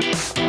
Thank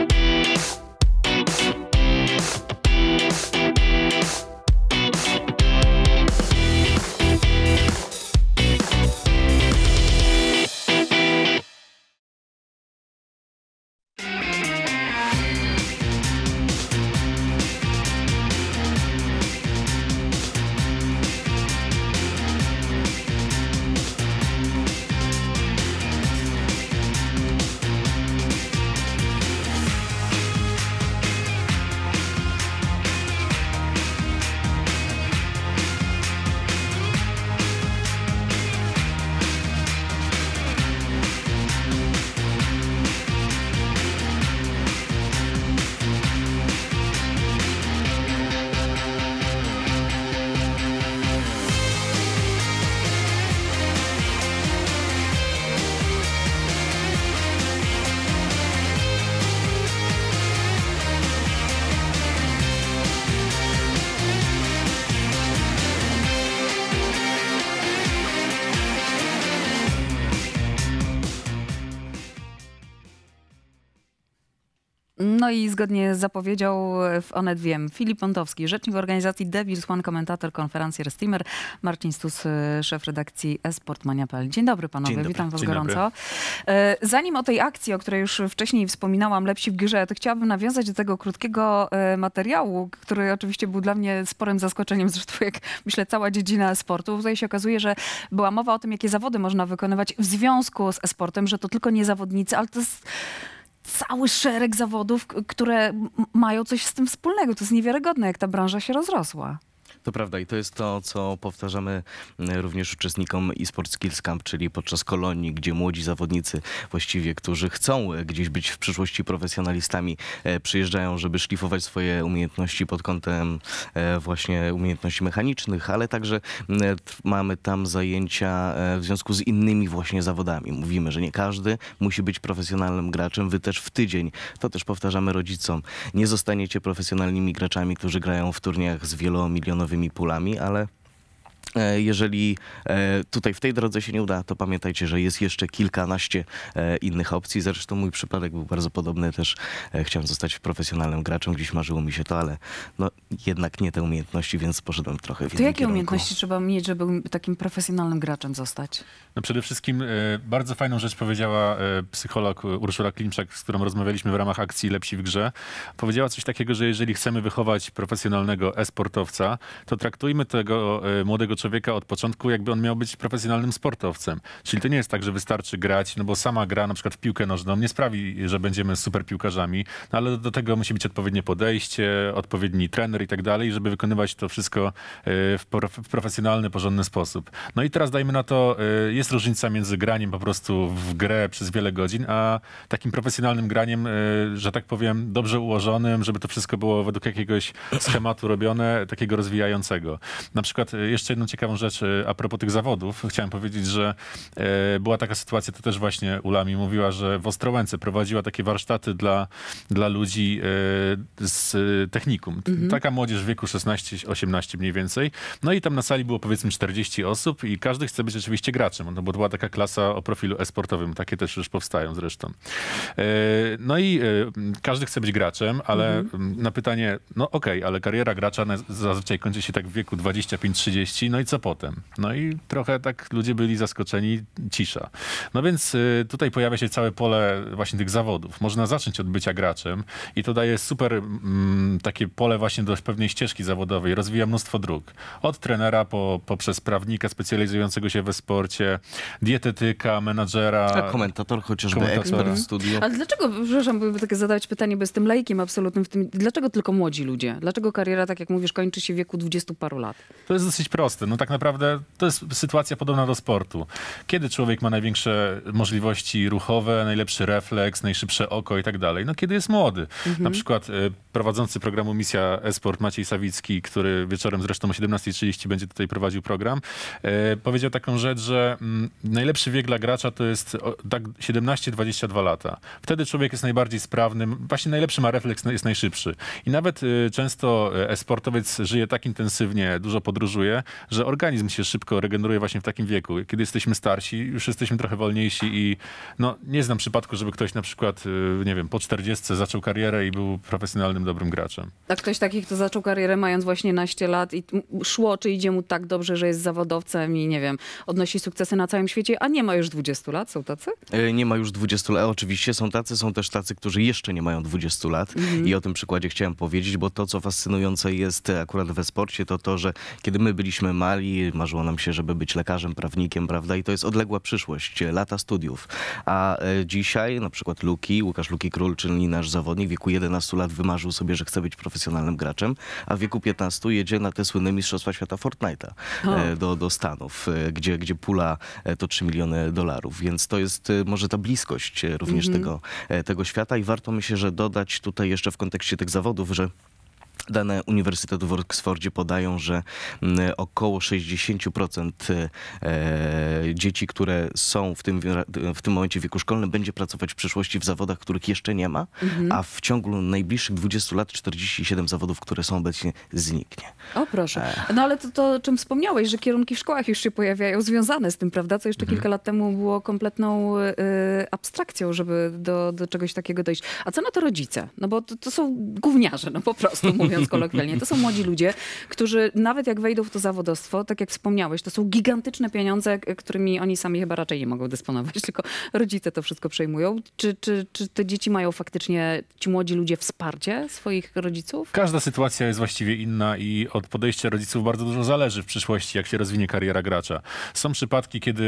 No i zgodnie z zapowiedzią w Onet Wiem, Filip Pontowski, rzecznik organizacji Devils One, komentator, konferencji streamer, Marcin Stus, szef redakcji esportmania.pl. Dzień dobry panowie, Dzień witam dobry. was gorąco. E, zanim o tej akcji, o której już wcześniej wspominałam, Lepsi w grze, to chciałabym nawiązać do tego krótkiego e, materiału, który oczywiście był dla mnie sporym zaskoczeniem, zresztą jak myślę cała dziedzina sportu. Tutaj się okazuje, że była mowa o tym, jakie zawody można wykonywać w związku z e-sportem, że to tylko nie zawodnicy, ale to jest cały szereg zawodów, które mają coś z tym wspólnego. To jest niewiarygodne, jak ta branża się rozrosła. To prawda i to jest to, co powtarzamy e, również uczestnikom eSport Skills Camp, czyli podczas kolonii, gdzie młodzi zawodnicy właściwie, którzy chcą e, gdzieś być w przyszłości profesjonalistami, e, przyjeżdżają, żeby szlifować swoje umiejętności pod kątem właśnie umiejętności mechanicznych, ale także mamy tam zajęcia w związku z innymi właśnie zawodami. Mówimy, że nie każdy musi być profesjonalnym graczem. Wy też w tydzień, to też powtarzamy rodzicom, nie zostaniecie profesjonalnymi graczami, którzy grają w turniejach z wielomilionowymi tymi pulami, ale e, jeżeli e, tutaj w tej drodze się nie uda, to pamiętajcie, że jest jeszcze kilkanaście e, innych opcji. Zresztą mój przypadek był bardzo podobny też. Chciałem zostać profesjonalnym graczem, gdzieś marzyło mi się to, ale no, jednak nie te umiejętności, więc poszedłem trochę w To jakie kierunku. umiejętności trzeba mieć, żeby um, takim profesjonalnym graczem zostać? No przede wszystkim e, bardzo fajną rzecz powiedziała e, psycholog e, Urszula Klimczak, z którą rozmawialiśmy w ramach akcji Lepsi w grze. Powiedziała coś takiego, że jeżeli chcemy wychować profesjonalnego e-sportowca, to traktujmy tego młodego człowieka od początku, jakby on miał być profesjonalnym sportowcem. Czyli to nie jest tak, że wystarczy grać, no bo sama gra na przykład w piłkę nożną nie sprawi, że będziemy super piłkarzami, no ale do tego musi być odpowiednie podejście, odpowiedni trener, i tak dalej, żeby wykonywać to wszystko e, w, profesjonalny, porządny sposób. No i teraz dajmy na to, e, jest różnica między graniem po prostu w grę przez wiele godzin, a takim profesjonalnym graniem, e, że tak powiem, dobrze ułożonym, żeby to wszystko było według jakiegoś schematu robione, takiego rozwijającego. Na przykład jeszcze jedną ciekawą rzecz a propos tych zawodów, chciałem powiedzieć, że była taka sytuacja, to też właśnie Ula mi mówiła, że w Ostrołęce prowadziła takie warsztaty dla, dla ludzi z technikum. Mhm. Taka taka młodzież w wieku 16-18 mniej więcej. No i tam na sali było powiedzmy 40 osób i każdy chce być rzeczywiście graczem, no bo była taka klasa o profilu esportowym, takie też już powstają zresztą. E, no i e, każdy chce być graczem, ale mhm. na pytanie, no okej, okay, ale kariera gracza zazwyczaj kończy się tak w wieku 25-30, no i co potem? No i trochę tak ludzie byli zaskoczeni, cisza. No więc e, tutaj pojawia się całe pole właśnie tych zawodów. Można zacząć od bycia graczem i to daje super takie pole właśnie do możliwość pewnej ścieżki zawodowej, rozwija mnóstwo dróg. Od trenera po, poprzez prawnika specjalizującego się we sporcie, dietetyka, menadżera. A komentator chociażby komentator. ekspert w studiu. Ale dlaczego, przepraszam, by takie zadawać pytanie, bo jestem laikiem absolutnym w tym, dlaczego tylko młodzi ludzie? Dlaczego kariera, tak jak mówisz, kończy się w wieku dwudziestu paru lat? To jest dosyć proste. No tak naprawdę to jest sytuacja podobna do sportu. Kiedy człowiek ma największe możliwości ruchowe, najlepszy refleks, najszybsze oko i tak dalej? No kiedy jest młody. Mhm. Na przykład y, prowadzący programu Misja Esport Sport, Maciej Sawicki, który wieczorem zresztą o 17.30 będzie tutaj prowadził program, e, powiedział taką rzecz, że mm, najlepszy wiek dla gracza to jest tak 17-22 lata. Wtedy człowiek jest najbardziej sprawny, właśnie najlepszy ma refleks, jest najszybszy. I nawet e, często e, e-sportowiec żyje tak intensywnie, dużo podróżuje, że organizm się szybko regeneruje właśnie w takim wieku. Kiedy jesteśmy starsi, już jesteśmy trochę wolniejsi i no, nie znam przypadku, żeby ktoś na przykład, nie wiem, po 40 zaczął karierę i był profesjonalnym, dobrym graczem. A ktoś takich, to zaczął karierę mając właśnie naście lat i szło, czy idzie mu tak dobrze, że jest zawodowcem i nie wiem, odnosi sukcesy na całym świecie, a nie ma już 20 lat? Są tacy? E, nie ma już 20 lat, oczywiście są tacy, są też tacy, którzy jeszcze nie mają 20 lat mhm. i o tym przykładzie chciałem powiedzieć, bo to, co fascynujące jest akurat we sporcie, to to, że kiedy my byliśmy mali, marzyło nam się, żeby być lekarzem, prawnikiem, prawda? I to jest odległa przyszłość, e, lata studiów. A e, dzisiaj na przykład Luki, Łukasz Luki Król, czyli nasz zawodnik w wieku 11 lat wymarzył sobie, że chce być profesjonalnym graczem a w wieku 15 jedzie na te słynne Mistrzostwa Świata Fortnite'a e, do, do Stanów, e, gdzie, gdzie pula e, to 3 miliony dolarów. Więc to jest może ta bliskość również mm -hmm. tego, tego świata i warto myślę, że dodać tutaj jeszcze w kontekście tych zawodów, że Dane Uniwersytetu w Oksfordzie podają, że mm, około 60% e, dzieci, które są w tym, w tym momencie w wieku szkolnym, będzie pracować w przyszłości w zawodach, których jeszcze nie ma, mhm. a w ciągu najbliższych 20 lat 47 zawodów, które są obecnie, zniknie. O proszę. E. No ale to, to czym wspomniałeś, że kierunki w szkołach już się pojawiają związane z tym, prawda? Co jeszcze mhm. kilka lat temu było kompletną y, abstrakcją, żeby do, do czegoś takiego dojść. A co na to rodzice? No bo to, to są gówniarze, no po prostu mówiąc kolokwialnie. To są młodzi ludzie, którzy nawet jak wejdą w to zawodostwo, tak jak wspomniałeś, to są gigantyczne pieniądze, e, którymi oni sami chyba raczej nie mogą dysponować, tylko rodzice to wszystko przejmują. Czy, czy, czy te dzieci mają faktycznie, ci młodzi ludzie wsparcie swoich rodziców? Każda sytuacja jest właściwie inna i od podejścia rodziców bardzo dużo zależy w przyszłości, jak się rozwinie kariera gracza. Są przypadki, kiedy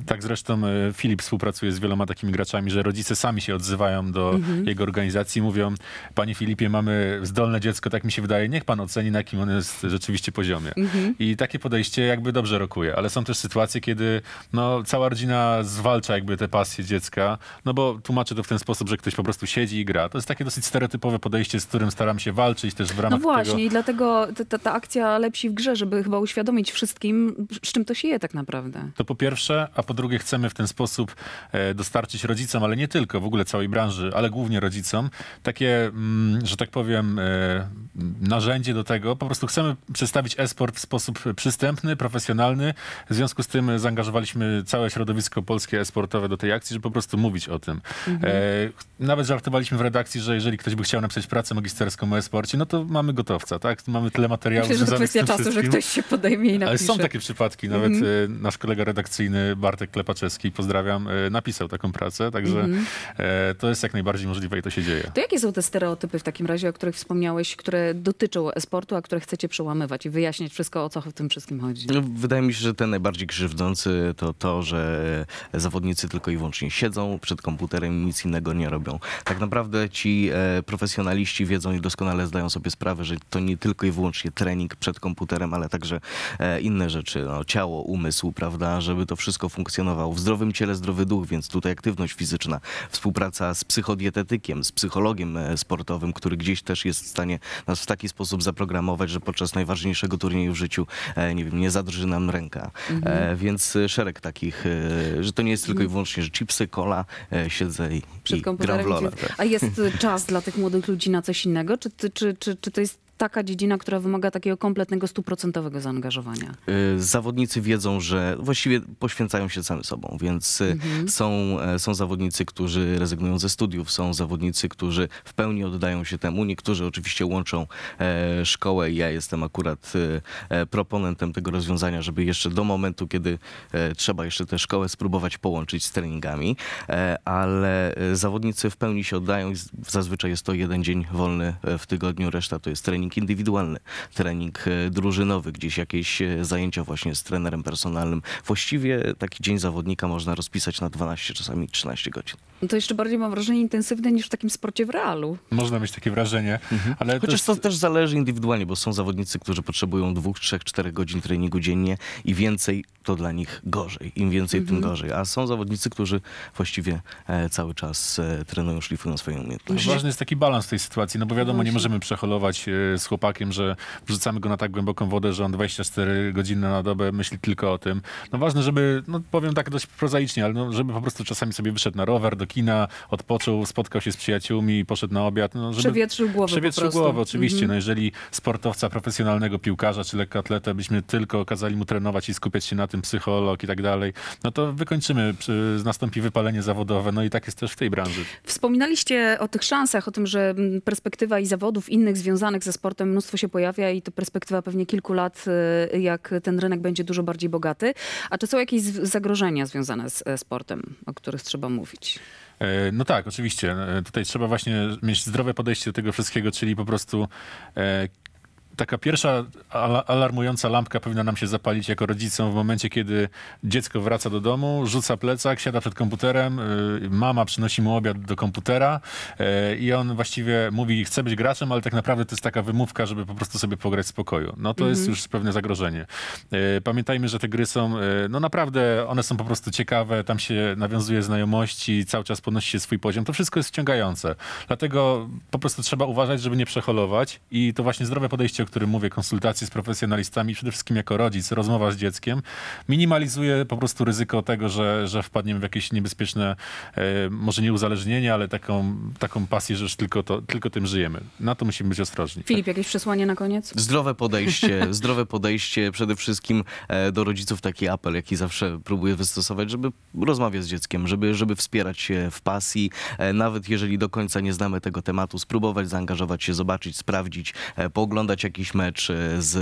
e, tak zresztą e, Filip współpracuje z wieloma takimi graczami, że rodzice sami się odzywają do mhm. jego organizacji, mówią, panie Filipie, mamy zdolne dziecko, tak mi się wydaje, niech pan oceni, na jakim on jest rzeczywiście poziomie. Mhm. I takie podejście jakby dobrze rokuje, ale są też sytuacje, kiedy no, cała rodzina zwalcza jakby te pasje dziecka, no bo tłumaczy to w ten sposób, że ktoś po prostu siedzi i gra. To jest takie dosyć stereotypowe podejście, z którym staram się walczyć też w ramach No właśnie tego... i dlatego ta, ta akcja Lepsi w grze, żeby chyba uświadomić wszystkim, z czym to się je tak naprawdę. To po pierwsze, a po drugie chcemy w ten sposób e, dostarczyć rodzicom, ale nie tylko, w ogóle całej branży, ale głównie rodzicom, takie, mm, że tak powiem, e, narzędzie do tego. Po prostu chcemy przedstawić e-sport w sposób przystępny, profesjonalny. W związku z tym zaangażowaliśmy całe środowisko polskie e-sportowe do tej akcji, żeby po prostu mówić o tym. Mhm. E, nawet żartowaliśmy w redakcji, że jeżeli ktoś by chciał napisać pracę magisterską o e-sporcie, no to mamy gotowca, tak? Mamy tyle materiałów. Myślę, że to kwestia czasu, wszystkim. że ktoś się podejmie i napisze. Ale są takie przypadki. Nawet mhm. E, nasz kolega redakcyjny Bartek Klepaczewski, pozdrawiam, e, napisał taką pracę, także mhm. to jest jak najbardziej możliwe i to się dzieje. To jakie są te stereotypy w takim razie, o których wspomniałeś? wspomniałeś, które dotyczą e-sportu, a które chcecie przełamywać i wyjaśnić wszystko, o co w tym wszystkim chodzi? No, wydaje mi się, że ten najbardziej krzywdzący to to, że e, zawodnicy tylko i wyłącznie siedzą przed komputerem i nic innego nie robią. Tak naprawdę ci e, profesjonaliści wiedzą i doskonale zdają sobie sprawę, że to nie tylko i wyłącznie trening przed komputerem, ale także e, inne rzeczy, no, ciało, umysł, prawda, żeby to wszystko funkcjonowało. W zdrowym ciele zdrowy duch, więc tutaj aktywność fizyczna, współpraca z psychodietetykiem, z psychologiem e, sportowym, który gdzieś też jest stanie nas w taki sposób zaprogramować, że podczas najważniejszego turnieju w życiu, e, nie wiem, nie zadrży nam ręka. E, mhm. Więc e, szereg takich, że to nie jest tylko i mhm. wyłącznie, że chipsy, cola, siedzę i, Przed i gram w Lola. A jest czas dla tych młodych ludzi na coś innego? Czy, czy, czy, czy to jest taka dziedzina, która wymaga takiego kompletnego, stuprocentowego zaangażowania? Y, zawodnicy wiedzą, że właściwie poświęcają się sami sobą, więc y, mhm. są, e, są zawodnicy, którzy rezygnują ze studiów, są zawodnicy, którzy w pełni oddają się temu. Niektórzy oczywiście łączą e, szkołę. Ja jestem akurat y, e, proponentem tego rozwiązania, żeby jeszcze do momentu, kiedy trzeba jeszcze tę szkołę spróbować połączyć z treningami, ale zawodnicy w pełni się oddają zazwyczaj jest to jeden dzień wolny w tygodniu, reszta to jest trening trening indywidualny, trening e, drużynowy, gdzieś jakieś e, zajęcia właśnie z trenerem personalnym. Właściwie taki dzień zawodnika można rozpisać na 12, czasami 13 godzin. No to jeszcze bardziej mam wrażenie intensywne niż w takim sporcie w realu. Można mieć takie wrażenie. Mhm. Ale Chociaż to, jest... to też zależy indywidualnie, bo są zawodnicy, którzy potrzebują dwóch, trzech, czterech godzin treningu dziennie i więcej to dla nich gorzej. Im więcej, mhm. tym gorzej. A są zawodnicy, którzy właściwie e, cały czas e, trenują, szlifują swoje umiejętności. Ważny jest taki balans w tej sytuacji, no bo wiadomo, nie możemy przeholować e, z chłopakiem, że wrzucamy go na tak głęboką wodę, że on 24 godziny na dobę myśli tylko o tym. No ważne, żeby, no powiem tak dość prozaicznie, ale no, żeby po prostu czasami sobie wyszedł na rower, do kina, odpoczął, spotkał się z przyjaciółmi, poszedł na obiad. No, żeby przewietrzył głowę Przewietrzył głowę, oczywiście. Mm -hmm. No jeżeli sportowca, profesjonalnego piłkarza czy lekkoatleta byśmy tylko kazali mu trenować i skupiać się na tym, psycholog i tak dalej, no to wykończymy, nastąpi wypalenie zawodowe. No i tak jest też w tej branży. Wspominaliście o tych szansach, o tym, że mm, perspektywa i zawodów innych związanych ze sportem sportem mnóstwo się pojawia i to perspektywa pewnie kilku lat, y, jak ten rynek będzie dużo bardziej bogaty. A czy są jakieś zagrożenia związane z e, sportem, o których trzeba mówić? E, no tak, oczywiście. E, tutaj trzeba właśnie mieć zdrowe podejście do tego wszystkiego, czyli po prostu taka pierwsza alarmująca lampka powinna nam się zapalić jako rodzicom w momencie, kiedy dziecko wraca do domu, rzuca plecak, siada przed komputerem, y, mama przynosi mu obiad do komputera y, i on właściwie mówi, chce być graczem, ale tak naprawdę to jest taka wymówka, żeby po prostu sobie pograć w spokoju. No to mhm. jest już pewne zagrożenie. Y, pamiętajmy, że te gry są, no naprawdę, one są po prostu ciekawe, tam się nawiązuje znajomości, cały czas podnosi się swój poziom. To wszystko jest wciągające. Dlatego po prostu trzeba uważać, żeby nie przeholować i to właśnie zdrowe podejście o którym mówię, konsultacje z profesjonalistami, przede wszystkim jako rodzic, rozmowa z dzieckiem, minimalizuje po prostu ryzyko tego, że, że wpadniemy w jakieś niebezpieczne, e, może nie uzależnienie, ale taką, taką pasję, że już tylko, to, tylko tym żyjemy. Na to musimy być ostrożni. Filip, jakieś przesłanie na koniec? Zdrowe podejście, zdrowe podejście przede wszystkim e, do rodziców taki apel, jaki zawsze próbuję wystosować, żeby rozmawiać z dzieckiem, żeby, żeby wspierać się w pasji, e, nawet jeżeli do końca nie znamy tego tematu, spróbować zaangażować się, zobaczyć, sprawdzić, pooglądać jakieś jakiś mecz e, z,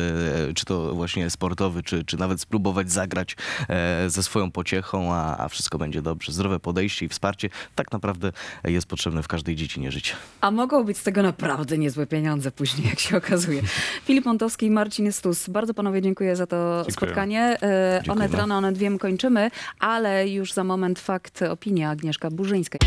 e, czy to właśnie sportowy, czy, czy nawet spróbować zagrać e, ze swoją pociechą, a, a wszystko będzie dobrze. Zdrowe podejście i wsparcie tak naprawdę jest potrzebne w każdej dziedzinie życia. A mogą być z tego naprawdę niezłe pieniądze później, jak się okazuje. Filip Montowski i Marcin Stus, bardzo panowie dziękuję za to dziękuję. spotkanie. one Onet one onet kończymy, ale już za moment fakt, opinia Agnieszka Burzyńska.